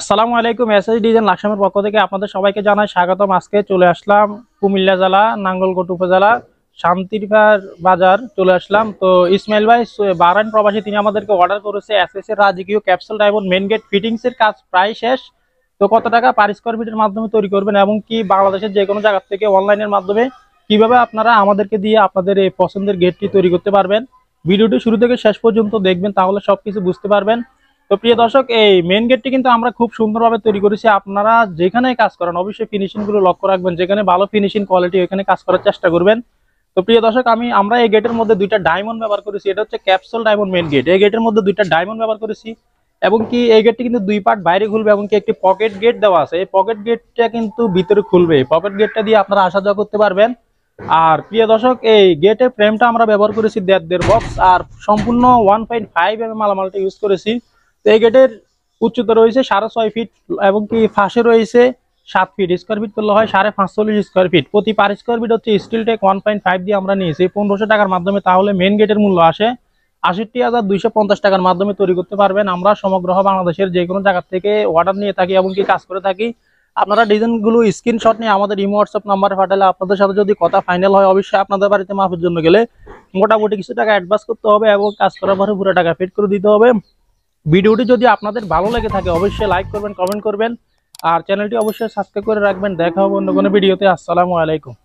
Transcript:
আসসালামু আলাইকুম S design লাকসামের পক্ষ থেকে আপনাদের সবাইকে জানাই স্বাগতম আজকে চলে আসলাম কুমিল্লা জেলা নাঙ্গলকোট উপজেলা শান্তিরপার বাজার চলে আসলাম তো ইসমাইল ভাই বারান প্রবাসী তিনি আমাদেরকে অর্ডার করেছে এস এর রাজকীয় capsule diamond main gate fittings এর কাজ প্রায় শেষ তো কত টাকা পার স্কোয়ার ফিটের মাধ্যমে তৈরি করবেন এবং কি বাংলাদেশের যে কোনো জায়গার থেকে অনলাইনের মাধ্যমে কিভাবে আপনারা আমাদেরকে দিয়ে আপনাদের এই পছন্দের গেটটি তৈরি করতে পারবেন ভিডিওটি শুরু থেকে শেষ পর্যন্ত দেখবেন তাহলে সবকিছু বুঝতে পারবেন তো প্রিয় দর্শক এই মেন গেটটি কিন্তু আমরা খুব সুন্দরভাবে তৈরি করেছি আপনারা যেখানে কাজ করেন অবশ্যই ফিনিশিংগুলো লক্ষ্য রাখবেন যেখানে ভালো ফিনিশিং কোয়ালিটি ওইখানে কাজ করার চেষ্টা করবেন তো প্রিয় দর্শক আমি আমরা এই গেটের মধ্যে দুইটা ডায়মন্ড ব্যবহার করেছি এটা হচ্ছে ক্যাপসুল ডায়মন্ড মেন গেট এই গেটের মধ্যে দুইটা ডায়মন্ড ব্যবহার করেছি এবং কি এই গেটটি কিন্তু দুই পার্ট বাইরে খুলবে এবং কি একটি পকেট গেট দেওয়া আছে এই পকেট গেটটা কিন্তু ভিতরে খুলবে পকেট গেটটা দিয়ে আপনারা আসা যাওয়া করতে পারবেন আর প্রিয় দর্শক এই গেটের ফ্রেমটা আমরা ব্যবহার করেছি দেড় দেড় বক্স আর সম্পূর্ণ ওয়ান পয়েন্ট ফাইভ এম মালামালটা ইউজ করেছি এই গেটের উচ্চতা রয়েছে সাড়ে ছয় ফিট এবং কি ফাঁসে রয়েছে সাত ফিট স্কোয়ার ফিট করলে হয় সাড়ে পাঁচচল্লিশ স্কোয়ার ফিট প্রতি পার স্কোয়ার ফিট হচ্ছে steel take one point five দিয়ে আমরা নিয়েছি পনেরোশো টাকার মাধ্যমে তাহলে মেন গেটের মূল্য আসে আষট্টি হাজার দুইশো পঞ্চাশ টাকার মাধ্যমে তৈরি করতে পারবেন আমরা সমগ্র বাংলাদেশের যে কোনো জায়গা থেকে অর্ডার নিয়ে থাকি এবং কি কাজ করে থাকি আপনারা ডিজাইনগুলো স্ক্রিনশট নিয়ে আমাদের ইমো হোয়াটসঅ্যাপ নাম্বারে পাঠালে আপনাদের সাথে যদি কথা ফাইনাল হয় অবশ্যই আপনাদের বাড়িতে মাফের জন্য গেলে মোটামুটি কিছু টাকা অ্যাডভান্স করতে হবে এবং কাজ করার পরে পুরো টাকা ফিট করে দিতে হবে ভিডিওটি যদি আপনাদের ভালো লেগে থাকে অবশ্যই লাইক করবেন কমেন্ট করবেন আর চ্যানেলটি অবশ্যই সাবস্ক্রাইব করে রাখবেন দেখা হবে অন্য কোনো ভিডিওতে আসসালামু আলাইকুম